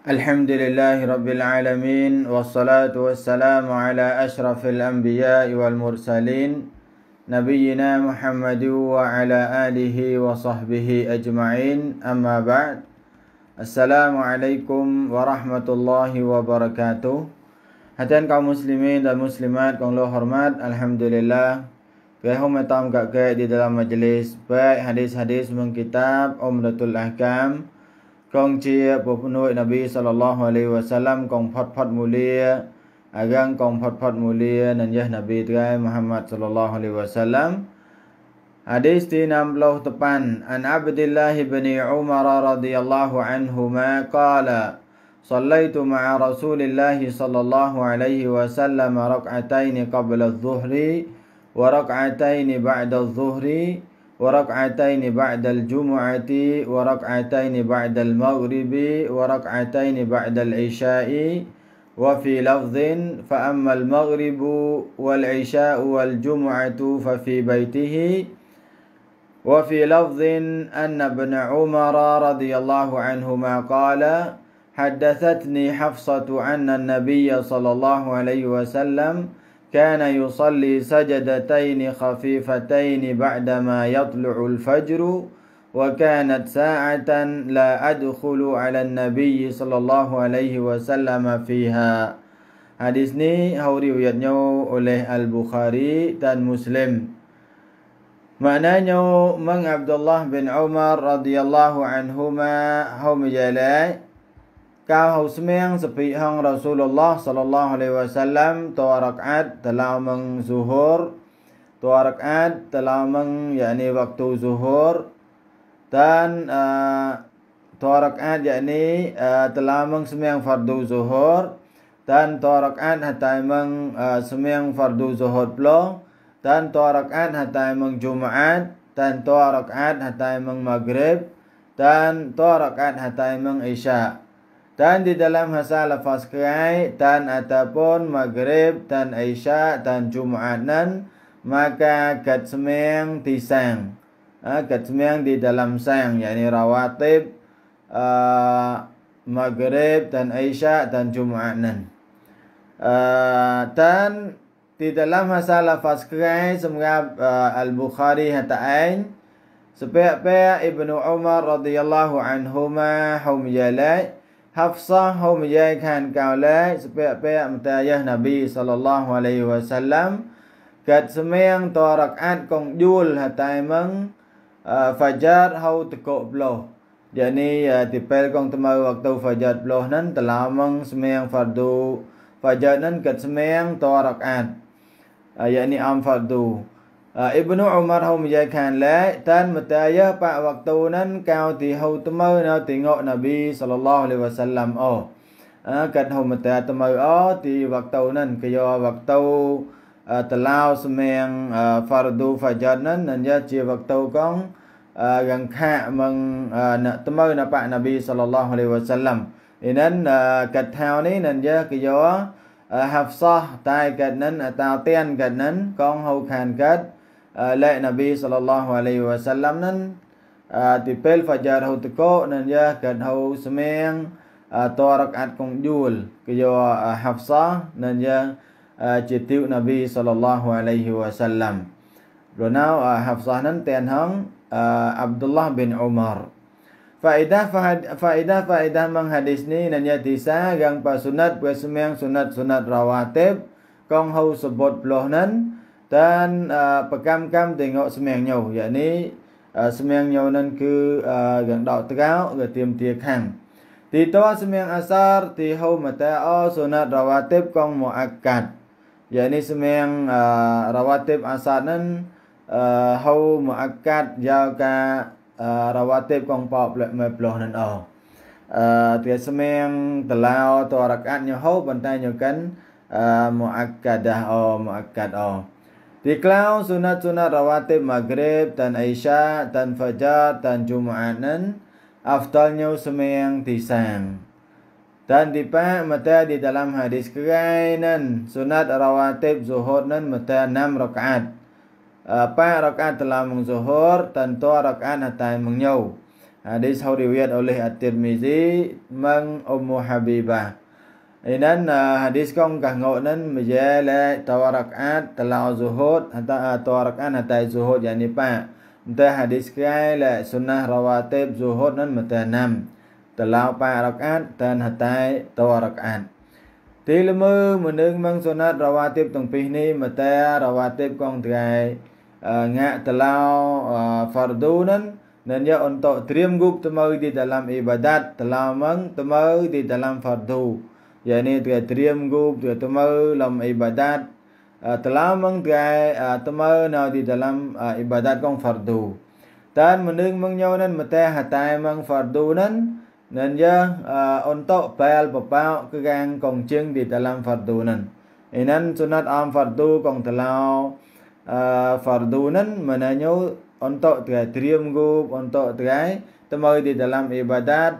Alhamdulillahi Rabbil Alamin Wassalatu wassalamu ala ashrafil anbiya'i wal mursalin Nabiyyina Muhammadu wa ala alihi wa sahbihi ajma'in Amma ba'd Assalamualaikum warahmatullahi wabarakatuh Hatian kaum muslimin dan muslimat Kau Allah hormat Alhamdulillah Fihum etam kakak di dalam majlis Baik hadis-hadis mengkitab Umdatul Ahkam Alhamdulillah chia bộ nabi nabi sallallahu sallallahu alaihi alaihi phật phật phật phật nên muhammad กองเชียปบนุยนบีสัลลัลลอฮุอะลัยวะสัลลัมกองพัดพัดมูเลียอากังกองพัดพัดมูเลียนันยะนบีตรายมุฮัมมัดสัลลัลลอฮุอะลัยวะสัลลัม Hadis di 60 depan An abdillah ibn Umar radhiyallahu anhuma qala Sallaitu ma'a Rasulillah sallallahu alaihi wasallam rak'atain qabla adh-dhuhri wa rak'atain ba'da adh-dhuhri وركعتين بعد الجمعة وركعتين بعد المغرب وركعتين بعد العشاء وفي لفظ فأما المغرب والعشاء والجمعة ففي بيته وفي لفظ أن ابن عمر رضي الله عنهما قال حدثتني حفصة أن النبي صلى الله عليه وسلم كان يصلي سجدتين خفيفتين بعدما يطلع الفجر وكانت ساعة لا أدخل على النبي صلى الله عليه وسلم فيها حديث ني هو رواية عليه البخاري dan مسلم معناه من عبد الله بن عمر رضي الله عنهما هم مجالي kau husmiang sepi hang Rasulullah sallallahu alaihi wasallam tua rakaat telah meng zuhur tua rakaat telah meng yakni waktu zuhur dan uh, eh, tua rakaat yakni uh, telah meng semiang fardu zuhur dan tua rakaat hatta meng uh, eh, semiang fardu zuhur pula dan tua rakaat hatta meng jumaat dan tua rakaat hatta meng maghrib dan tua rakaat hatta meng isya' dan di dalam masa lepas kerai dan ataupun maghrib dan isya dan jumaat nan maka kat semang di sang kat ah, semang di dalam sang yakni rawatib ah, maghrib dan isya dan jumaat nan ah, dan di dalam masa lepas kerai semoga al bukhari hata ain Sepiak-piak Ibn Umar radhiyallahu anhumah Humjalai Hafsah homiyakan kaulai sepek-pek mutayah Nabi sallallahu alaihi wasallam kat semeng to rakaat kong jul hatai meng fajar hau tekok bloh. Yakni tipel kong temau waktu fajar bloh nan telamang semeng fardu fajar nan kat semeng to rakaat. Yakni am fardu. Ibnu Umar hau menjadikan la tan mataya pak waktunan kau ti hau temau na tengok Nabi sallallahu alaihi wasallam oh. Kan hau mataya temau oh ti waktunan kaya waktu talau semeng fardu fajanan nan ya ji waktu kong gần kha mừng nợ tâm ơi nợ bạn Nabi sallallahu alaihi wasallam nên kịch thao ní nên giờ cái gió hafsa tay kịch nên tao tiên kịch nên con hậu khàn kịch Ah, lai nabi sallallahu alaihi wasallam nan ah, tipel fajar hau teko nan ya kan hau semeng ah, to rakaat kong jul ke yo hafsa nan ya citiu nabi sallallahu alaihi wasallam nau hafsa nan ten hang abdullah bin umar Faedah faedah faedah mang hadis ni nan ya tisa gang pasunat pasumeng sunat sunat rawatib kong hau sebut bloh nan dan uh, ប្រកម្មកម្មទាំងអស្មៀងញោយ៉ានេះស្មៀងញោនឹងគឺកណ្ដោតកោគឺទៀមទាខាងទីតោស្មៀងអាសារទីហូមតាអសុណាតរវ៉ាទីបកងមអាកាត់យ៉ានេះស្មៀងរវ៉ាទីបអាសារនឹងហូមអាកាត់យ៉ាការរវ៉ាទីបកងបបលមេប្លោះនឹងអអឺទីស្មៀងតឡោតរកាត់ញោហូប៉ុន្តែញោកិនមអាកាត់ដាអមអាកាត់អ Tiklau sunat-sunat rawatib maghrib dan isyak dan fajar dan jumaanan afdalnya semayang tisang. Dan dipak mata di dalam hadis kerainan sunat rawatib zuhur nan mata enam rakaat. Apa eh, rakaat telah mengzuhur dan tua rakaat hatai mengnyau. Hadis hau oleh At-Tirmizi meng Habibah. Idan hadis kong kah ngau nan majala tawarakat talau zuhud hatta tawarakan hatta zuhud yani pa. Entah hadis kai la sunnah rawatib zuhud nan mata enam. Talau pa rakat dan hatta tawarakat. ទីលមើមុនឹងមងសុណាត់រវ៉ាទៀបទាំងពីរនេះមតារវ៉ាទៀបកងត្រៃងាក់តឡោហ្វារដូននិនយ៉ាអន្តត្រៀមគូបតមើទីតឡាំអ៊ីបាដាតតឡោមងតមើទីតឡាំហ្វារដូ yakni dengan diamku dengan temu dalam ibadat terlamang dengan temu nau di dalam ibadat kong fardu dan menung mengnyonan mete hatai mang fardu nan nên giờ ôn tộ bèl bộ bao cứ gang còn chương thì ta làm phật tu nên nên nên sunat am phật tu còn ta lao phật tu nên mà nè nhau ôn tộ từ cái triêm gu ôn tộ từ cái tâm ơi thì ta làm ibadat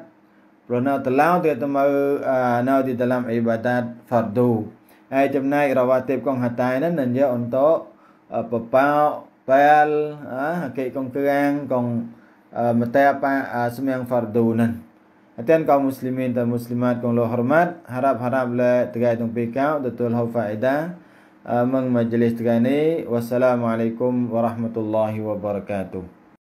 Rona telau tu temau ah, nau di dalam ibadat fardu. Ai eh, jemnai rawatib kong hatai nan nan ya untuk ah, pepau pel ha kong kerang kong mate apa semua yang fardu nan. Atian kaum muslimin dan muslimat kong lo hormat harap-harap le tegai tong pikau betul hau faedah meng majlis tegani wassalamualaikum warahmatullahi wabarakatuh.